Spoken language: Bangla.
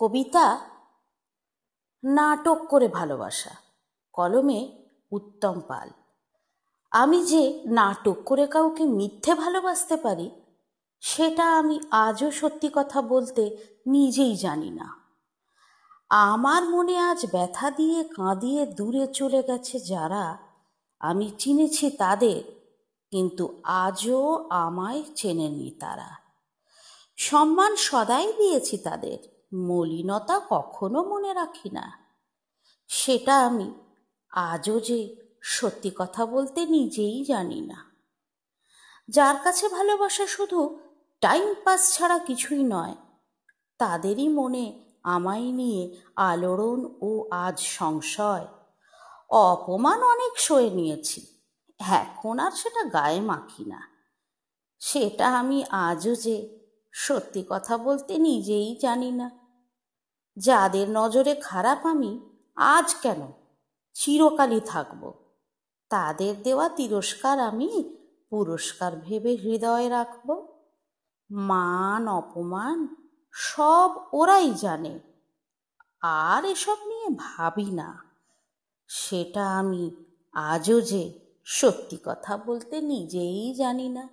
কবিতা নাটক করে ভালোবাসা কলমে উত্তম পাল আমি যে নাটক করে কাউকে মিথ্যে ভালোবাসতে পারি সেটা আমি আজও সত্যি কথা বলতে নিজেই জানি না আমার মনে আজ ব্যথা দিয়ে কাঁদিয়ে দূরে চলে গেছে যারা আমি চিনেছি তাদের কিন্তু আজও আমায় চেনেনি তারা সম্মান সদাই দিয়েছি তাদের মলিনতা কখনো মনে রাখি না সেটা আমি আজও যে সত্যি কথা বলতে নিজেই জানি না যার কাছে ভালোবাসা শুধু টাইম পাস ছাড়া কিছুই নয় তাদেরই মনে আমায় নিয়ে আলোড়ন ও আজ সংশয় অপমান অনেক সয়ে নিয়েছি এখন আর সেটা গায়ে মাখি না সেটা আমি আজও যে সত্যি কথা বলতে নিজেই জানি না যাদের নজরে খারাপ আমি আজ কেন চিরকালই থাকব তাদের দেওয়া তিরস্কার আমি পুরস্কার ভেবে হৃদয়ে রাখব মান অপমান সব ওরাই জানে আর এসব নিয়ে ভাবি না সেটা আমি আজও যে সত্যি কথা বলতে নিজেই জানি না